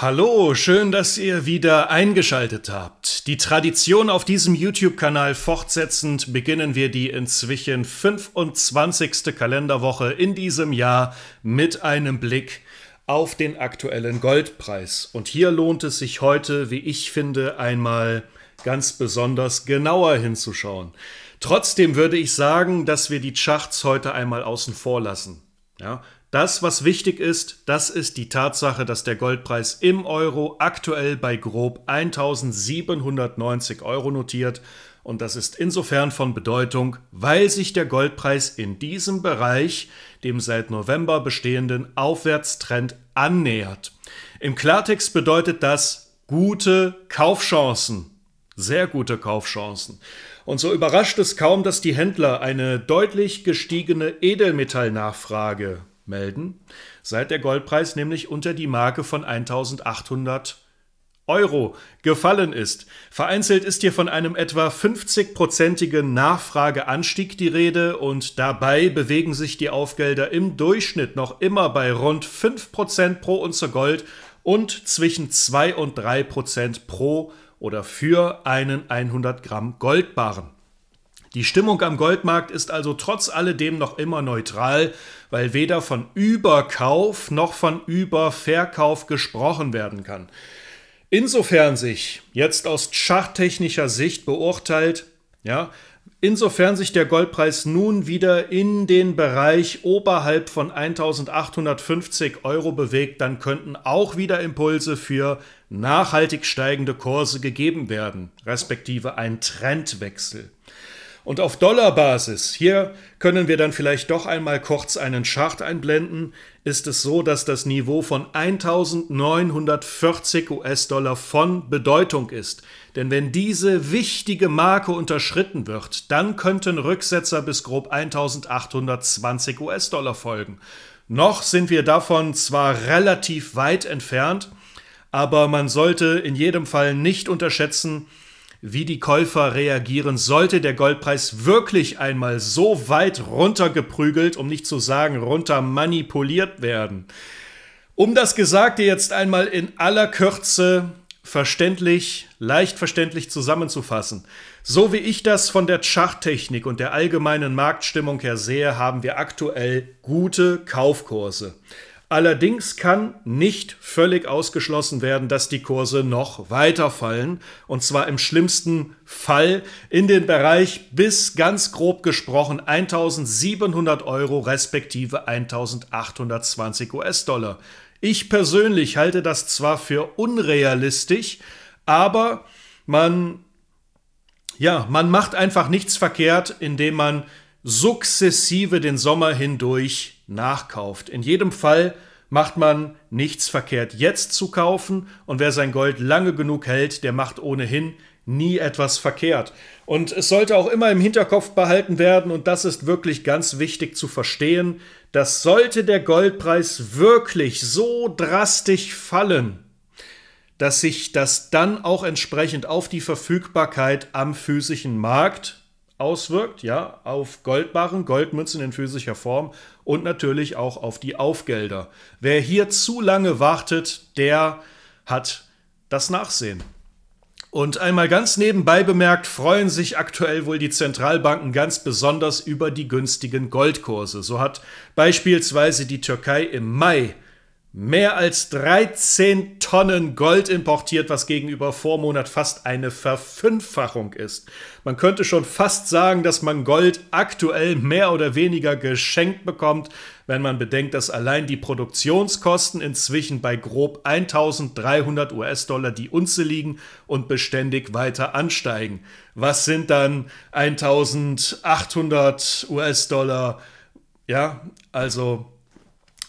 Hallo, schön, dass ihr wieder eingeschaltet habt. Die Tradition auf diesem YouTube-Kanal fortsetzend beginnen wir die inzwischen 25. Kalenderwoche in diesem Jahr mit einem Blick auf den aktuellen Goldpreis. Und hier lohnt es sich heute, wie ich finde, einmal ganz besonders genauer hinzuschauen. Trotzdem würde ich sagen, dass wir die Charts heute einmal außen vor lassen. Ja, das, was wichtig ist, das ist die Tatsache, dass der Goldpreis im Euro aktuell bei grob 1790 Euro notiert. Und das ist insofern von Bedeutung, weil sich der Goldpreis in diesem Bereich dem seit November bestehenden Aufwärtstrend annähert. Im Klartext bedeutet das gute Kaufchancen. Sehr gute Kaufchancen. Und so überrascht es kaum, dass die Händler eine deutlich gestiegene Edelmetallnachfrage melden, seit der Goldpreis nämlich unter die Marke von 1800 Euro gefallen ist. Vereinzelt ist hier von einem etwa 50-prozentigen Nachfrageanstieg die Rede und dabei bewegen sich die Aufgelder im Durchschnitt noch immer bei rund 5% pro Unze Gold und zwischen 2 und 3% pro oder für einen 100 Gramm Goldbarren. Die Stimmung am Goldmarkt ist also trotz alledem noch immer neutral, weil weder von Überkauf noch von Überverkauf gesprochen werden kann. Insofern sich jetzt aus schachtechnischer Sicht beurteilt, ja, insofern sich der Goldpreis nun wieder in den Bereich oberhalb von 1850 Euro bewegt, dann könnten auch wieder Impulse für nachhaltig steigende Kurse gegeben werden, respektive ein Trendwechsel. Und auf Dollarbasis, hier können wir dann vielleicht doch einmal kurz einen Chart einblenden, ist es so, dass das Niveau von 1940 US-Dollar von Bedeutung ist. Denn wenn diese wichtige Marke unterschritten wird, dann könnten Rücksetzer bis grob 1820 US-Dollar folgen. Noch sind wir davon zwar relativ weit entfernt, aber man sollte in jedem Fall nicht unterschätzen, wie die Käufer reagieren, sollte der Goldpreis wirklich einmal so weit runtergeprügelt, um nicht zu sagen runter manipuliert werden. Um das Gesagte jetzt einmal in aller Kürze verständlich, leicht verständlich zusammenzufassen. So wie ich das von der Charttechnik und der allgemeinen Marktstimmung her sehe, haben wir aktuell gute Kaufkurse. Allerdings kann nicht völlig ausgeschlossen werden, dass die Kurse noch weiter fallen. Und zwar im schlimmsten Fall in den Bereich bis ganz grob gesprochen 1700 Euro respektive 1820 US-Dollar. Ich persönlich halte das zwar für unrealistisch, aber man, ja, man macht einfach nichts verkehrt, indem man sukzessive den Sommer hindurch nachkauft. In jedem Fall macht man nichts verkehrt, jetzt zu kaufen. Und wer sein Gold lange genug hält, der macht ohnehin nie etwas verkehrt. Und es sollte auch immer im Hinterkopf behalten werden, und das ist wirklich ganz wichtig zu verstehen, dass sollte der Goldpreis wirklich so drastisch fallen, dass sich das dann auch entsprechend auf die Verfügbarkeit am physischen Markt auswirkt, ja, auf Goldbarren, Goldmünzen in physischer Form und natürlich auch auf die Aufgelder. Wer hier zu lange wartet, der hat das Nachsehen. Und einmal ganz nebenbei bemerkt, freuen sich aktuell wohl die Zentralbanken ganz besonders über die günstigen Goldkurse. So hat beispielsweise die Türkei im Mai mehr als 13 Tonnen Gold importiert, was gegenüber Vormonat fast eine Verfünffachung ist. Man könnte schon fast sagen, dass man Gold aktuell mehr oder weniger geschenkt bekommt, wenn man bedenkt, dass allein die Produktionskosten inzwischen bei grob 1300 US-Dollar die Unze liegen und beständig weiter ansteigen. Was sind dann 1800 US-Dollar? Ja, also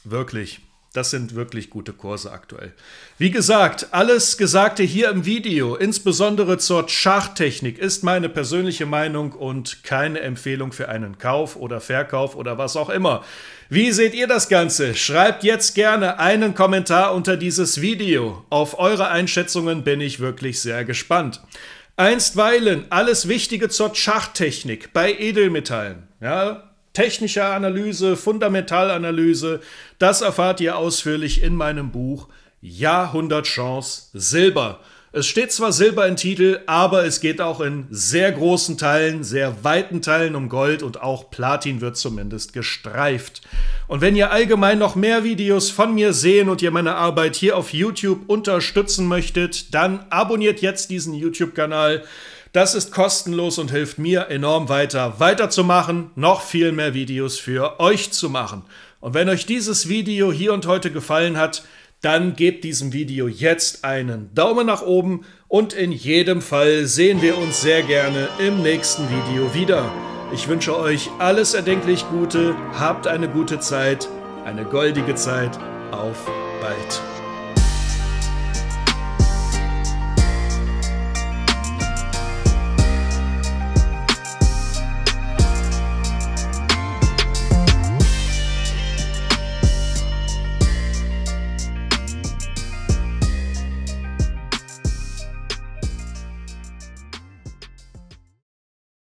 wirklich das sind wirklich gute Kurse aktuell. Wie gesagt, alles Gesagte hier im Video, insbesondere zur Schachtechnik, ist meine persönliche Meinung und keine Empfehlung für einen Kauf oder Verkauf oder was auch immer. Wie seht ihr das Ganze? Schreibt jetzt gerne einen Kommentar unter dieses Video. Auf eure Einschätzungen bin ich wirklich sehr gespannt. Einstweilen alles Wichtige zur Schachtechnik bei Edelmetallen. Ja, technischer Analyse, Fundamentalanalyse. Das erfahrt ihr ausführlich in meinem Buch Jahrhundertchance Silber. Es steht zwar Silber im Titel, aber es geht auch in sehr großen Teilen, sehr weiten Teilen um Gold und auch Platin wird zumindest gestreift. Und wenn ihr allgemein noch mehr Videos von mir sehen und ihr meine Arbeit hier auf YouTube unterstützen möchtet, dann abonniert jetzt diesen YouTube-Kanal. Das ist kostenlos und hilft mir enorm weiter, weiterzumachen, noch viel mehr Videos für euch zu machen. Und wenn euch dieses Video hier und heute gefallen hat, dann gebt diesem Video jetzt einen Daumen nach oben und in jedem Fall sehen wir uns sehr gerne im nächsten Video wieder. Ich wünsche euch alles erdenklich Gute, habt eine gute Zeit, eine goldige Zeit, auf bald.